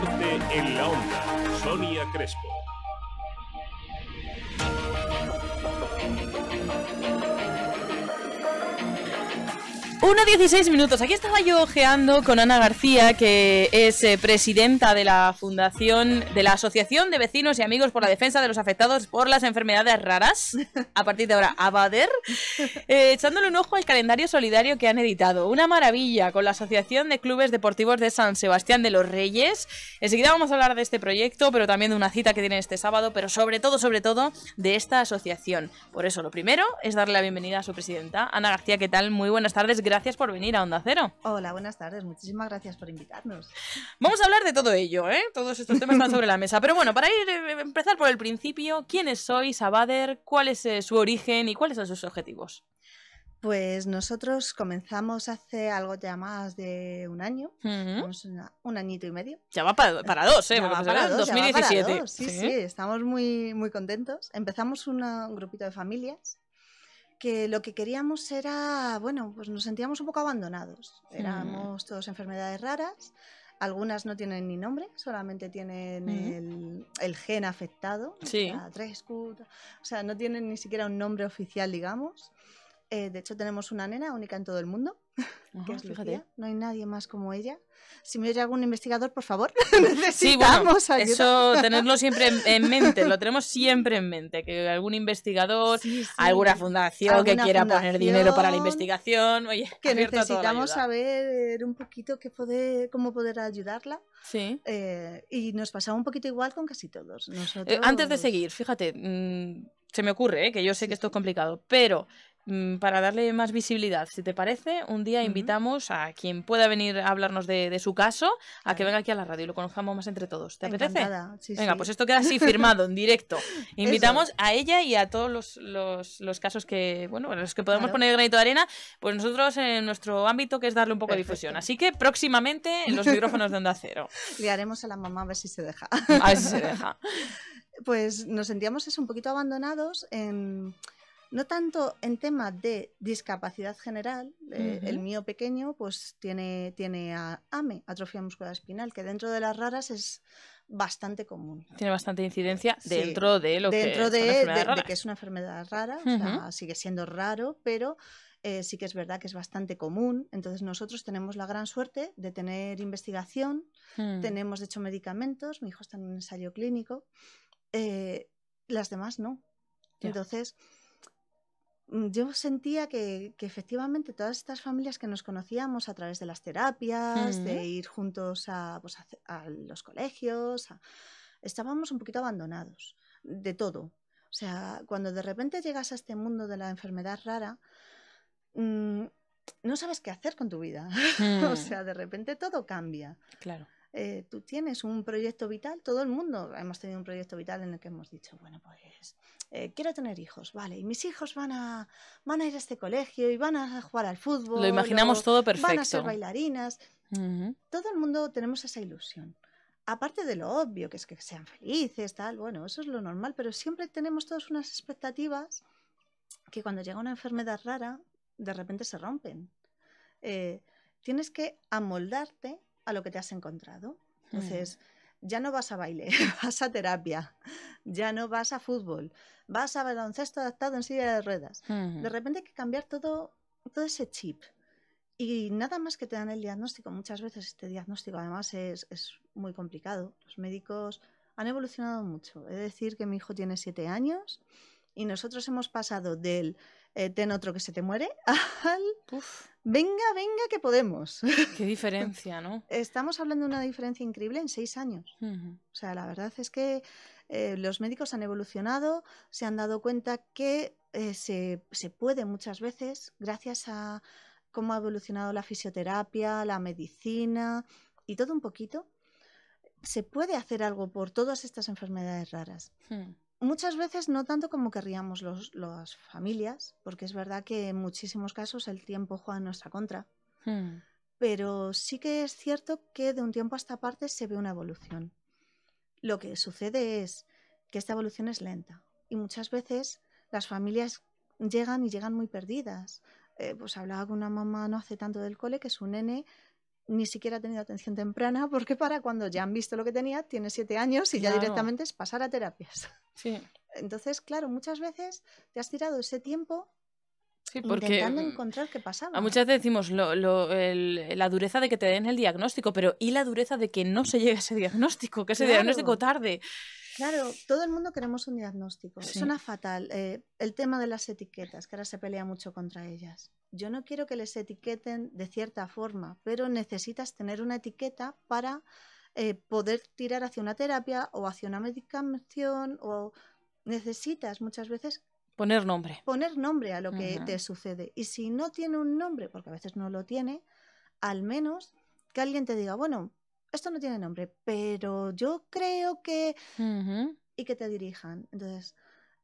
Norte en la Onda, Sonia Crespo. 1.16 minutos. Aquí estaba yo ojeando con Ana García, que es eh, presidenta de la Fundación de la Asociación de Vecinos y Amigos por la Defensa de los Afectados por las Enfermedades Raras. A partir de ahora, Abader. Eh, echándole un ojo al calendario solidario que han editado. Una maravilla con la Asociación de Clubes Deportivos de San Sebastián de los Reyes. Enseguida vamos a hablar de este proyecto, pero también de una cita que tienen este sábado, pero sobre todo, sobre todo, de esta asociación. Por eso, lo primero es darle la bienvenida a su presidenta, Ana García. ¿Qué tal? Muy buenas tardes. Gracias gracias por venir a Onda Cero. Hola, buenas tardes. Muchísimas gracias por invitarnos. Vamos a hablar de todo ello, ¿eh? Todos estos temas están sobre la mesa. Pero bueno, para ir eh, empezar por el principio, ¿quiénes sois, Abader? ¿Cuál es eh, su origen y cuáles son sus objetivos? Pues nosotros comenzamos hace algo ya más de un año, un añito y medio. Ya va para, dos, ¿eh? para 2017. Sí, sí, estamos muy, muy contentos. Empezamos un grupito de familias que lo que queríamos era, bueno, pues nos sentíamos un poco abandonados. Éramos todos enfermedades raras, algunas no tienen ni nombre, solamente tienen el, gen afectado, sí. 3 o sea, no tienen ni siquiera un nombre oficial, digamos. Eh, de hecho, tenemos una nena única en todo el mundo. No hay nadie más como ella. Si me oye algún investigador, por favor, necesitamos sí, bueno, Eso, tenerlo siempre en, mente, lo tenemos siempre en mente, que algún investigador, alguna fundación que quiera poner dinero para la investigación, oye, que necesitamos saber un poquito qué poder, cómo poder ayudarla. Sí. Eh, y nos pasaba un poquito igual con casi todos. Nosotros... Eh, antes de seguir, fíjate, mm, se me ocurre, que yo sé que esto es complicado, pero Mm, para darle más visibilidad, si te parece, un día invitamos a quien pueda venir a hablarnos de, su caso a que venga aquí a la radio y lo conozcamos más entre todos. ¿Te apetece? venga, pues esto queda así firmado, en directo. Invitamos a ella y a todos los, casos que, bueno, los que podemos poner granito de arena, pues nosotros en nuestro ámbito que es darle un poco de difusión. Así que próximamente en los micrófonos de Onda Cero. Le haremos a la mamá a ver si se deja. A ver si se deja. Pues nos sentíamos es un poquito abandonados en no tanto en tema de discapacidad general, eh, el mío pequeño pues tiene, tiene AME, atrofia muscular espinal, que dentro de las raras es bastante común. Tiene bastante incidencia dentro de lo que, de, es una que es una enfermedad rara, sigue siendo raro, pero eh, sí que es verdad que es bastante común. Entonces nosotros tenemos la gran suerte de tener investigación, mm. tenemos de hecho medicamentos, mi hijo está en un ensayo clínico, eh, las demás no. Entonces Mm, yo sentía que, efectivamente todas estas familias que nos conocíamos a través de las terapias, mm. de ir juntos a, pues a, los colegios, estábamos un poquito abandonados de todo. O sea, cuando de repente llegas a este mundo de la enfermedad rara, mm, no sabes qué hacer con tu vida. o sea, de repente todo cambia. Claro. Eh, tú tienes un proyecto vital, todo el mundo hemos tenido un proyecto vital en el que hemos dicho, bueno, pues eh, quiero tener hijos, vale, y mis hijos van a, van a ir a este colegio y van a jugar al fútbol. Lo imaginamos todo perfecto. Van a ser bailarinas. Todo el mundo tenemos esa ilusión. Aparte de lo obvio, que es que sean felices, tal, bueno, eso es lo normal, pero siempre tenemos todas unas expectativas que cuando llega una enfermedad rara, de repente se rompen. Eh, tienes que amoldarte a lo que te has encontrado. Hmm. Entonces, ya no vas a baile, vas a terapia, ya no vas a fútbol, vas a baloncesto adaptado en silla de ruedas. Hmm. De repente hay que cambiar todo, todo ese chip. Y nada más que te dan el diagnóstico, muchas veces este diagnóstico además es, es muy complicado. Los médicos han evolucionado mucho. Es decir, que mi hijo tiene siete años y nosotros hemos pasado del eh, ten otro que se te muere al venga, venga que podemos. Qué diferencia, ¿no? Estamos hablando de una diferencia increíble en seis años. O sea, la verdad es que eh, los médicos han evolucionado, se han dado cuenta que eh, se, puede muchas veces gracias a cómo ha evolucionado la fisioterapia, la medicina y todo un poquito, se puede hacer algo por todas estas enfermedades raras. Hmm muchas veces no tanto como querríamos los, las familias, porque es verdad que en muchísimos casos el tiempo juega en nuestra contra. Hmm. Pero sí que es cierto que de un tiempo a esta parte se ve una evolución. Lo que sucede es que esta evolución es lenta y muchas veces las familias llegan y llegan muy perdidas. Eh, pues hablaba con una mamá no hace tanto del cole que es un nene ni siquiera ha tenido atención temprana, porque para cuando ya han visto lo que tenía, tiene siete años y ya directamente es pasar a terapias. Sí. Entonces, claro, muchas veces te has tirado ese tiempo porque intentando mm, encontrar qué pasaba. A muchas veces decimos lo, la dureza de que te den el diagnóstico, pero ¿y la dureza de que no se llegue a ese diagnóstico? Que ese diagnóstico tarde. Claro, todo el mundo queremos un diagnóstico. Es Suena fatal. Eh, el tema de las etiquetas, que ahora se pelea mucho contra ellas. Yo no quiero que les etiqueten de cierta forma, pero necesitas tener una etiqueta para eh, poder tirar hacia una terapia o hacia una medicación o necesitas muchas veces Poner nombre. Poner nombre a lo que te sucede. Y si no tiene un nombre, porque a veces no lo tiene, al menos que alguien te diga, bueno, esto no tiene nombre, pero yo creo que... Y que te dirijan. Entonces,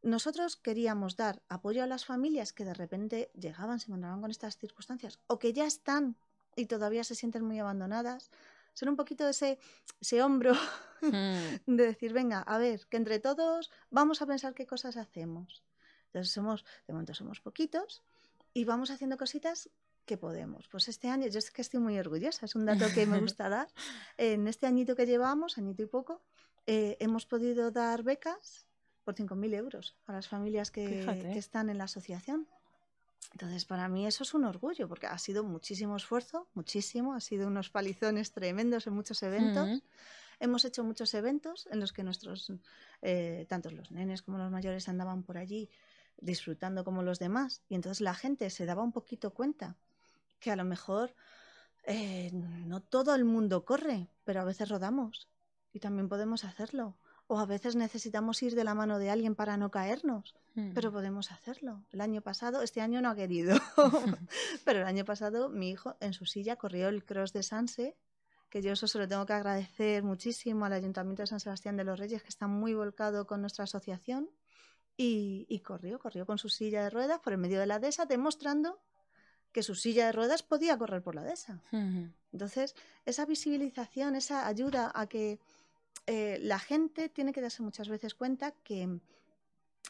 nosotros queríamos dar apoyo a las familias que de repente llegaban, se encontraban con estas circunstancias, o que ya están y todavía se sienten muy abandonadas. Ser un poquito ese, ese hombro hmm. de decir, venga, a ver, que entre todos vamos a pensar qué cosas hacemos. Entonces somos, de momento somos poquitos y vamos haciendo cositas que podemos. Pues este año, yo es que estoy muy orgullosa, es un dato que me gusta dar. En este añito que llevamos, añito y poco, eh, hemos podido dar becas por 5.000 euros a las familias que, están en la asociación. Entonces, para mí eso es un orgullo, porque ha sido muchísimo esfuerzo, muchísimo, ha sido unos palizones tremendos en muchos eventos. Hemos hecho muchos eventos en los que nuestros, eh, tantos los nenes como los mayores andaban por allí disfrutando como los demás. Y entonces la gente se daba un poquito cuenta que a lo mejor eh, no todo el mundo corre, pero a veces rodamos y también podemos hacerlo. O a veces necesitamos ir de la mano de alguien para no caernos, pero hmm. podemos hacerlo. El año pasado, este año no ha querido, pero el año pasado mi hijo en su silla corrió el cross de Sanse, que yo eso se lo tengo que agradecer muchísimo al Ayuntamiento de San Sebastián de los Reyes, que está muy volcado con nuestra asociación. Y, y corrió, corrió con su silla de ruedas por el medio de la dehesa, demostrando que su silla de ruedas podía correr por la de esa, Entonces, esa visibilización, esa ayuda a que eh, la gente tiene que darse muchas veces cuenta que,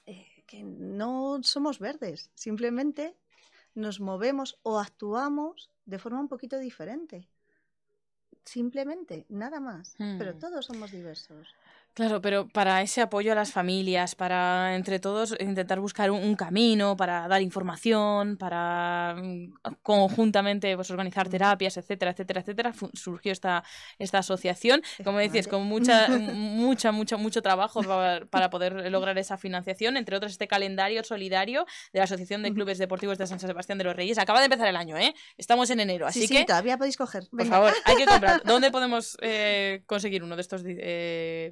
eh, que no somos verdes, simplemente nos movemos o actuamos de forma un poquito diferente. Simplemente, nada más. Pero mm. todos somos diversos. Claro, pero para ese apoyo a las familias, para entre todos intentar buscar un, camino, para dar información, para mm, conjuntamente pues, organizar mm. terapias, etcétera, etcétera, etcétera, surgió esta, esta asociación, como decís, con mucha, mucha, mucha, mucho trabajo para, poder lograr esa financiación, entre otros este calendario solidario de la Asociación de Clubes Deportivos de San Sebastián de los Reyes. Acaba de empezar el año, ¿eh? Estamos en enero, así sí, que... todavía podéis coger. Por favor, hay que comprar. ¿Dónde podemos eh, conseguir uno de estos eh,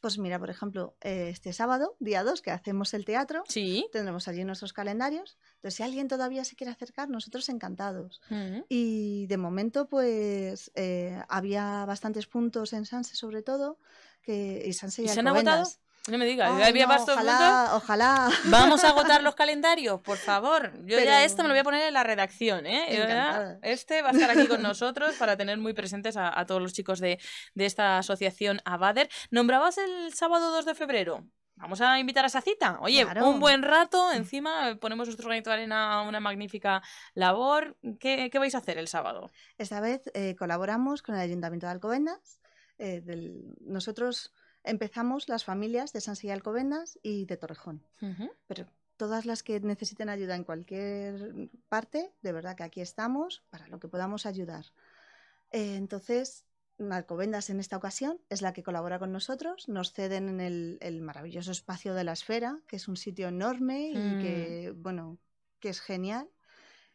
pues mira, por ejemplo, este sábado, día 2, que hacemos el teatro, tendremos allí nuestros calendarios. Entonces, si alguien todavía se quiere acercar, nosotros encantados. Mm. Y de momento, pues eh, había bastantes puntos en Sanse, sobre todo, que, y Sanse ya ¿Y se han agotado? No me digas, ojalá, ojalá. Vamos a agotar los calendarios, por favor. Yo ya esto me lo voy a poner en la redacción, ¿eh? Este va a estar aquí con nosotros para tener muy presentes a, todos los chicos de, esta asociación Abader. Nombrabas el sábado 2 de febrero. Vamos a invitar a esa cita. Oye, un buen rato, encima ponemos nuestro granito de arena a una magnífica labor. ¿Qué, vais a hacer el sábado? Esta vez eh, colaboramos con el Ayuntamiento de Alcobendas. Eh, nosotros empezamos las familias de San Alcobendas y de Torrejón. Pero todas las que necesiten ayuda en cualquier parte, de verdad que aquí estamos para lo que podamos ayudar. Eh, entonces, Alcobendas en esta ocasión es la que colabora con nosotros. Nos ceden en el, maravilloso espacio de la esfera, que es un sitio enorme y que, mm. bueno, que es genial.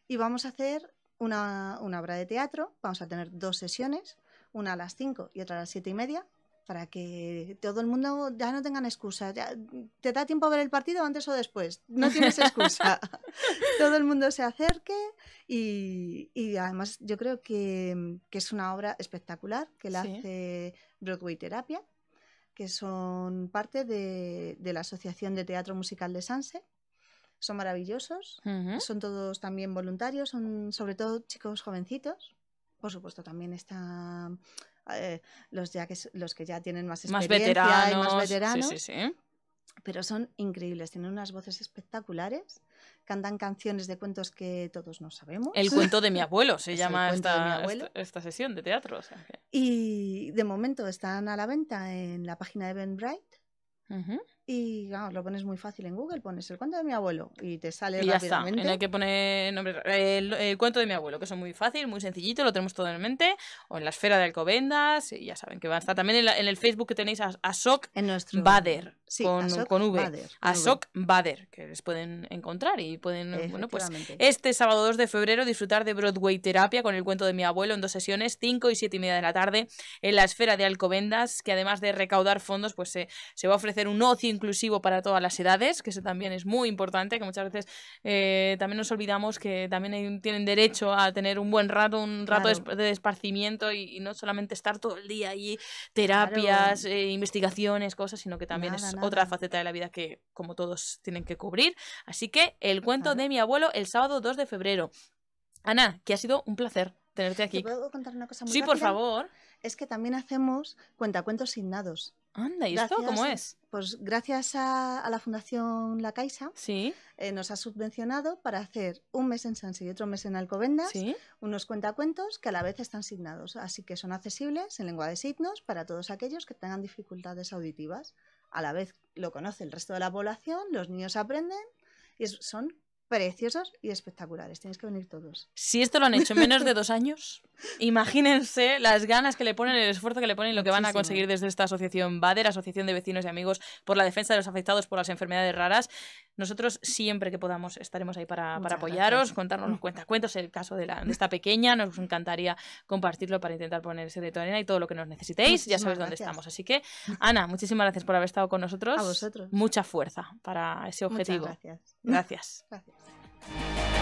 Y vamos a hacer una, obra de teatro. Vamos a tener dos sesiones, una a las cinco y otra a las siete y media para que todo el mundo ya no tengan excusa. Ya, mm, ¿Te da tiempo a ver el partido antes o después? No tienes excusa. todo el mundo se acerque y, y además yo creo que, mm, que, es una obra espectacular que la hace Broadway Terapia, que son parte de, de, la Asociación de Teatro Musical de Sanse. Son maravillosos, son todos también voluntarios, son sobre todo chicos jovencitos. Por supuesto, también está... Eh, los, ya que, los que ya tienen más experiencia más veteranos, Sí, sí, sí. Pero son increíbles, tienen unas voces espectaculares, cantan canciones de cuentos que todos no sabemos. El cuento de mi abuelo se llama esta, sesión de teatro. Y de momento están a la venta en la página de Ben Bright. Y vamos, lo pones muy fácil en Google, pones el cuento de mi abuelo y te sale y ya Está. No hay que poner el, cuento de mi abuelo, que es muy fácil, muy sencillito, lo tenemos todo en mente. O en la esfera de Alcobendas, y ya saben que va a estar también en, el Facebook que tenéis a, sock Bader, con, V. a Bader, que les pueden encontrar y pueden, bueno, pues este sábado 2 de febrero disfrutar de Broadway Terapia con el cuento de mi abuelo en dos sesiones, 5 y 7 y media de la tarde, en la esfera de Alcobendas, que además de recaudar fondos, pues se, se va a ofrecer un ocio inclusivo para todas las edades, que eso también es muy importante, que muchas veces eh, también nos olvidamos que también tienen derecho a tener un buen rato, un rato de, esparcimiento y, no solamente estar todo el día allí terapias, eh, investigaciones, cosas, sino que también es otra faceta de la vida que como todos tienen que cubrir. Así que el cuento de mi abuelo el sábado 2 de febrero. Ana, que ha sido un placer tenerte aquí. puedo contar una cosa muy Sí, por favor es que también hacemos cuentacuentos signados. Anda, ¿y esto cómo es? Pues gracias a, la Fundación La Caixa eh, nos ha subvencionado para hacer un mes en Sansi y otro mes en Alcobendas unos cuentacuentos que a la vez están signados, así que son accesibles en lengua de signos para todos aquellos que tengan dificultades auditivas. A la vez lo conoce el resto de la población, los niños aprenden y son preciosos y espectaculares. Tienes que venir todos. Si esto lo han hecho en menos de dos años, imagínense las ganas que le ponen, el esfuerzo que le ponen y lo que van a conseguir desde esta asociación BADER, Asociación de Vecinos y Amigos por la Defensa de los Afectados por las Enfermedades Raras. Nosotros siempre que podamos estaremos ahí para, para apoyaros, contarnos los cuentacuentos, el caso de, la, esta pequeña, nos encantaría compartirlo para intentar ponerse de de arena y todo lo que nos necesitéis, ya sabéis dónde estamos. Así que, Ana, muchísimas gracias por haber estado con nosotros. A vosotros. Mucha fuerza para ese objetivo. Muchas Gracias. gracias.